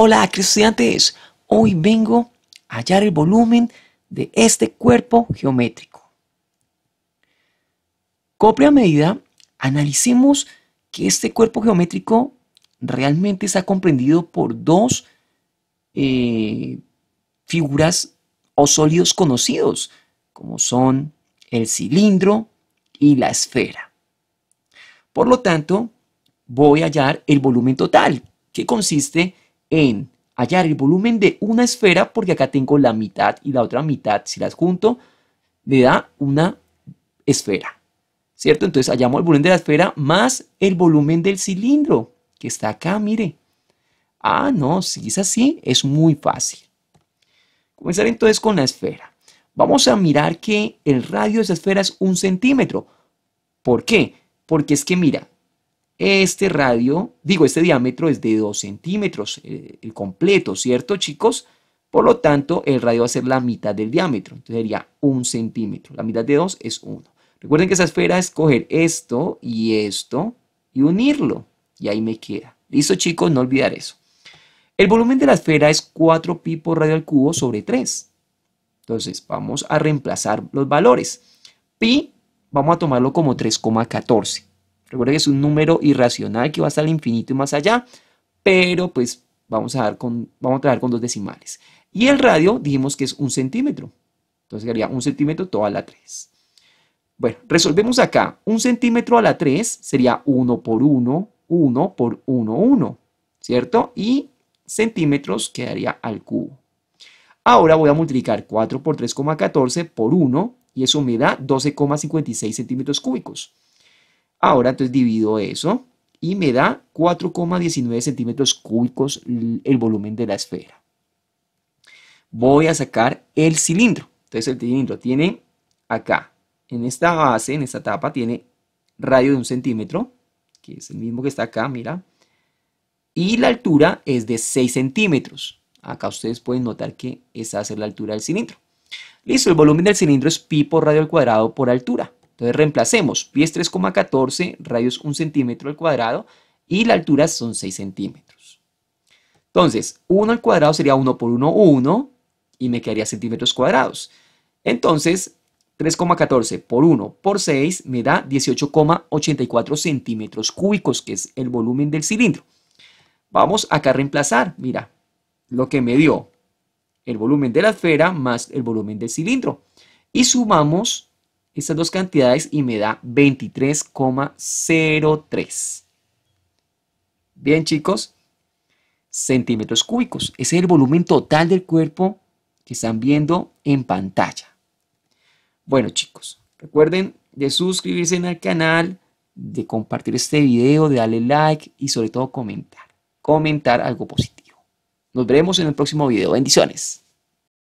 Hola, estudiantes. Hoy vengo a hallar el volumen de este cuerpo geométrico. Copia medida, analicemos que este cuerpo geométrico realmente está comprendido por dos eh, figuras o sólidos conocidos, como son el cilindro y la esfera. Por lo tanto, voy a hallar el volumen total, que consiste en en hallar el volumen de una esfera, porque acá tengo la mitad y la otra mitad, si las junto, le da una esfera, ¿cierto? Entonces hallamos el volumen de la esfera más el volumen del cilindro, que está acá, mire. Ah, no, si es así, es muy fácil. Comenzar entonces con la esfera. Vamos a mirar que el radio de esa esfera es un centímetro. ¿Por qué? Porque es que mira, este radio, digo, este diámetro es de 2 centímetros, eh, el, completo, ¿cierto chicos? Por lo tanto, el radio va a ser la mitad del diámetro, entonces sería 1 centímetro. La mitad de 2 es 1. Recuerden que esa esfera es coger esto y esto y unirlo, y ahí me queda. ¿Listo chicos? No olvidar eso. El volumen de la esfera es 4 pi por radio al cubo sobre 3. Entonces, vamos a reemplazar los valores. Pi, vamos a tomarlo como 3,14. Recuerda que es un número irracional que va hasta el infinito y más allá, pero pues vamos a, dar con, vamos a trabajar con dos decimales. Y el radio dijimos que es un centímetro. Entonces quedaría un centímetro toda la 3. Bueno, resolvemos acá. Un centímetro a la 3 sería 1 por 1, 1 por 1, 1. ¿Cierto? Y centímetros quedaría al cubo. Ahora voy a multiplicar 4 por 3,14 por 1 y eso me da 12,56 centímetros cúbicos. Ahora entonces divido eso y me da 4,19 centímetros cúbicos el volumen de la esfera. Voy a sacar el cilindro. Entonces el cilindro tiene acá, en esta base, en esta tapa, tiene radio de un centímetro, que es el mismo que está acá, mira. Y la altura es de 6 centímetros. Acá ustedes pueden notar que esa es la altura del cilindro. Listo, el volumen del cilindro es pi por radio al cuadrado por altura. Entonces reemplacemos pies 3,14, radios 1 centímetro al cuadrado y la altura son 6 centímetros. Entonces 1 al cuadrado sería 1 por 1, 1 y me quedaría centímetros cuadrados. Entonces 3,14 por 1 por 6 me da 18,84 centímetros cúbicos, que es el volumen del cilindro. Vamos acá a reemplazar, mira, lo que me dio el volumen de la esfera más el volumen del cilindro. Y sumamos estas dos cantidades y me da 23,03. Bien chicos, centímetros cúbicos. Ese es el volumen total del cuerpo que están viendo en pantalla. Bueno chicos, recuerden de suscribirse al canal, de compartir este video, de darle like y sobre todo comentar. Comentar algo positivo. Nos veremos en el próximo video. Bendiciones.